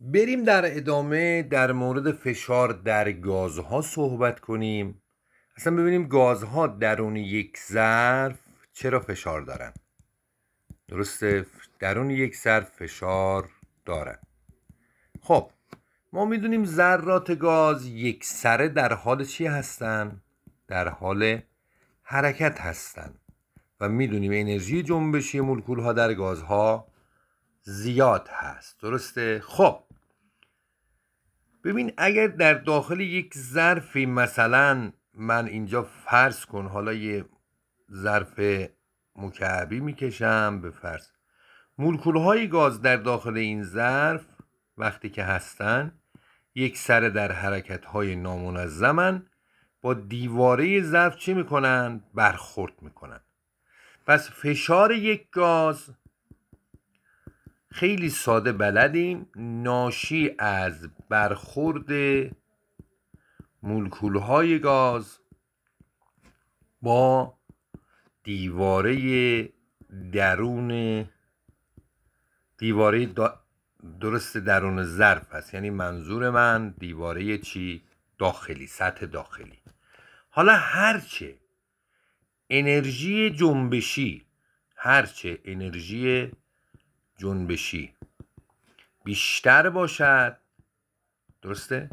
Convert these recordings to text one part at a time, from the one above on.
بریم در ادامه در مورد فشار در گازها صحبت کنیم اصلا ببینیم گازها درون یک ظرف چرا فشار دارن درسته درون یک ظرف فشار دارن خب ما میدونیم ذرات گاز یک سره در حال چی هستن در حال حرکت هستن و میدونیم انرژی جنبشی مولکول ها در گازها زیاد هست درسته خب ببین اگر در داخل یک ظرفی مثلا من اینجا فرض کن حالا یه ظرف مکعبی میکشم به فرض مولکول های گاز در داخل این ظرف وقتی که هستن یک سر در حرکت های نامنظمن با دیواره ظرف چی میکنن؟ برخورد میکنن پس فشار یک گاز خیلی ساده بلدیم ناشی از برخورد مولکول های گاز با دیواره درون دیواره درست درون ظرف است یعنی منظور من دیواره چی داخلی سطح داخلی حالا هرچه انرژی جنبشی هرچه انرژی جنبشی بیشتر باشد درسته؟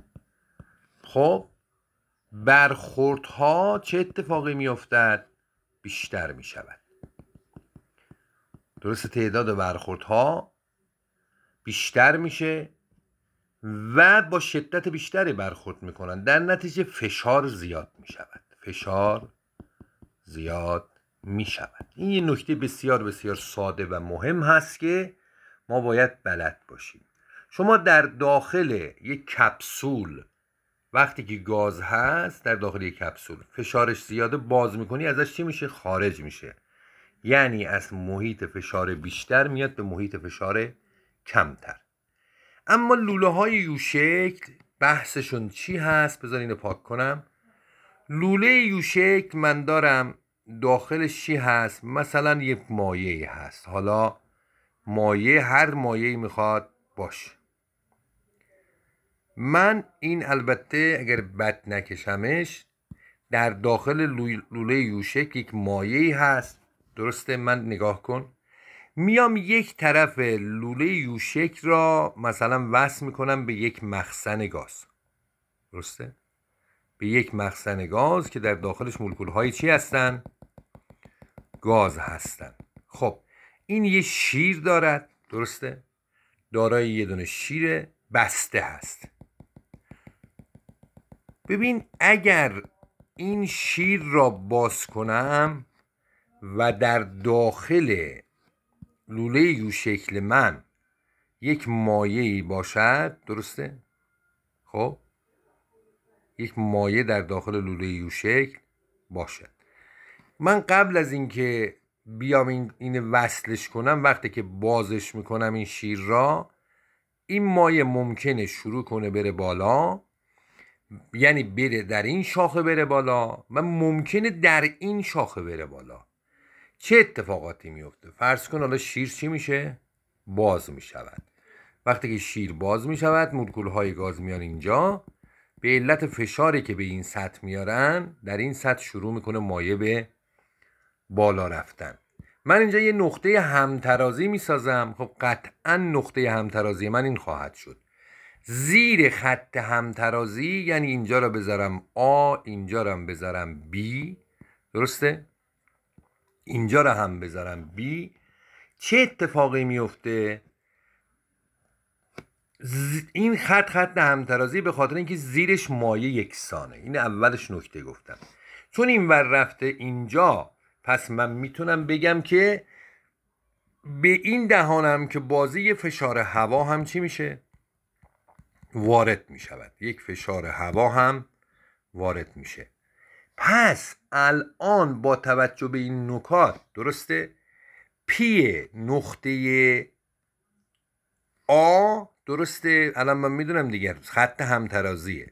خب برخوردها چه اتفاقی افتد؟ بیشتر می شود درسته تعداد برخوردها بیشتر میشه و با شدت بیشتری برخورد میکنن در نتیجه فشار زیاد می شود فشار زیاد می شود این یه نکته بسیار بسیار ساده و مهم هست که ما باید بلد باشیم شما در داخل یک کپسول وقتی که گاز هست در داخل یک کپسول فشارش زیاده باز میکنی ازش چی میشه خارج میشه یعنی از محیط فشار بیشتر میاد به محیط فشار کمتر اما لوله های یوشکل بحثشون چی هست بذار اینو پاک کنم لوله یوشکل من دارم داخلش چی هست مثلا یک مایه هست حالا مایه هر مایه میخواد باشه من این البته اگر بد نکشمش در داخل لوله یوشک یک مایه هست درسته من نگاه کن میام یک طرف لوله یوشک را مثلا وصل میکنم به یک مخزن گاز درسته به یک مخزن گاز که در داخلش مولکول های چی هستن گاز هستند خب این یه شیر دارد درسته دارای یه دونه شیر بسته هست ببین اگر این شیر را باز کنم و در داخل لوله یو شکل من یک مایه باشد درسته خب یک مایه در داخل لوله یو شکل باشد من قبل از اینکه بیام این وصلش کنم وقتی که بازش میکنم این شیر را این مایه ممکنه شروع کنه بره بالا یعنی بره در این شاخه بره بالا و ممکنه در این شاخه بره بالا چه اتفاقاتی میفته فرض کن حالا شیر چی میشه باز میشود وقتی که شیر باز میشود مولکول های گاز میان اینجا به علت فشاری که به این سطح میارن در این سطح شروع میکنه مایه به بالا رفتن من اینجا یه نقطه همترازی میسازم خب قطعا نقطه همترازی من این خواهد شد زیر خط همترازی یعنی اینجا را بذارم آ اینجا را بذارم B، درسته؟ اینجا را هم بذارم B. چه اتفاقی میفته؟ این خط خط همترازی به خاطر اینکه زیرش مایه یکسانه این اولش نکته گفتم چون این ور رفته اینجا پس من میتونم بگم که به این دهانم که بازی فشار هوا هم چی میشه وارد میشود یک فشار هوا هم وارد میشه پس الان با توجه به این نکات درسته پی نقطه آ درسته الان من میدونم دیگه خط همترازیه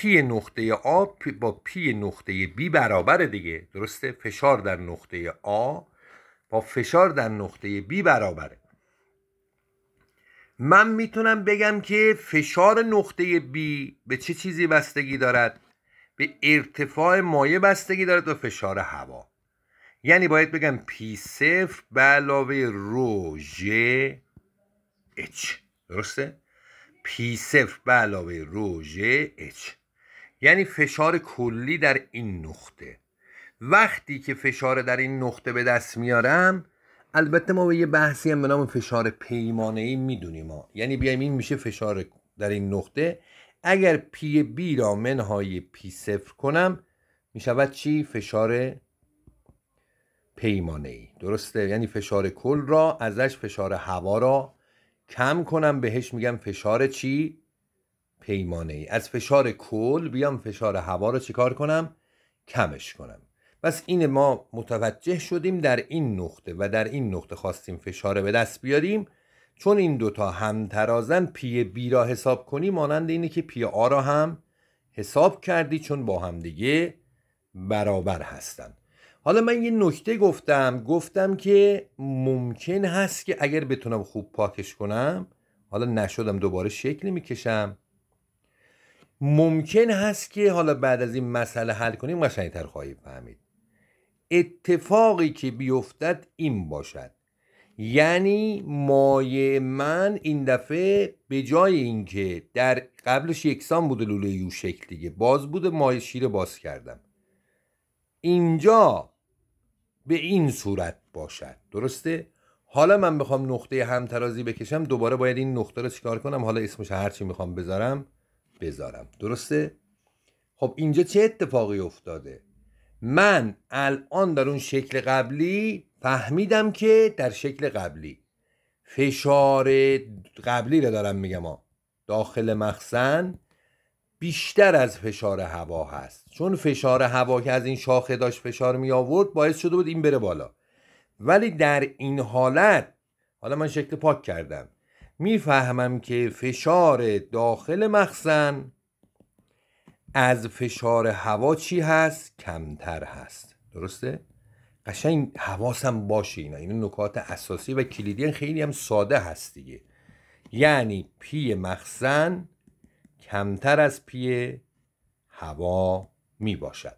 پی نقطه آ با پی نقطه بی برابره دیگه درسته فشار در نقطه آ با فشار در نقطه بی برابره من میتونم بگم که فشار نقطه بی به چه چیزی بستگی دارد به ارتفاع مایه بستگی دارد و فشار هوا یعنی باید بگم پی صفر به علاوه رو ج اچ درسته پی صفر به علاوه رو اچ یعنی فشار کلی در این نقطه وقتی که فشار در این نقطه به دست میارم البته ما به یه بحثی هم به نام فشار پیمانه ای میدونیم یعنی بیایم این میشه فشار در این نقطه اگر پی بی را منهای پی صفر کنم میشود چی فشار پیمانه ای درسته یعنی فشار کل را ازش فشار هوا را کم کنم بهش میگم فشار چی پیمانه ای از فشار کل بیام فشار هوا رو چیکار کنم کمش کنم پس این ما متوجه شدیم در این نقطه و در این نقطه خواستیم فشار به دست بیاریم چون این دوتا ترازن پی بی را حساب کنی مانند اینه که پی آ را هم حساب کردی چون با دیگه برابر هستن حالا من یه نکته گفتم گفتم که ممکن هست که اگر بتونم خوب پاکش کنم حالا نشدم دوباره شکل میکشم ممکن هست که حالا بعد از این مسئله حل کنیم قشنگتر خواهیم فهمید اتفاقی که بیفتد این باشد یعنی مای من این دفعه به جای اینکه در قبلش یکسان بوده لوله یو شکل دیگه باز بوده مای شیر باز کردم اینجا به این صورت باشد درسته حالا من بخوام نقطه همترازی بکشم دوباره باید این نقطه رو چیکار کنم حالا اسمش هرچی میخوام بذارم بذارم درسته خب اینجا چه اتفاقی افتاده من الان در اون شکل قبلی فهمیدم که در شکل قبلی فشار قبلی رو دارم میگم داخل مخزن بیشتر از فشار هوا هست چون فشار هوا که از این شاخه داشت فشار می آورد باعث شده بود این بره بالا ولی در این حالت حالا من شکل پاک کردم میفهمم که فشار داخل مخزن از فشار هوا چی هست کمتر هست درسته قشنگ حواسم باشه اینا این نکات اساسی و کلیدی خیلی هم ساده هست دیگه یعنی پی مخزن کمتر از پی هوا می باشد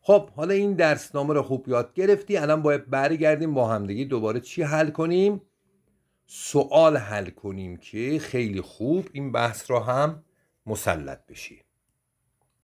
خب حالا این درسنامه رو خوب یاد گرفتی الان باید برگردیم با همدیگه دوباره چی حل کنیم سوال حل کنیم که خیلی خوب این بحث را هم مسلط بشیم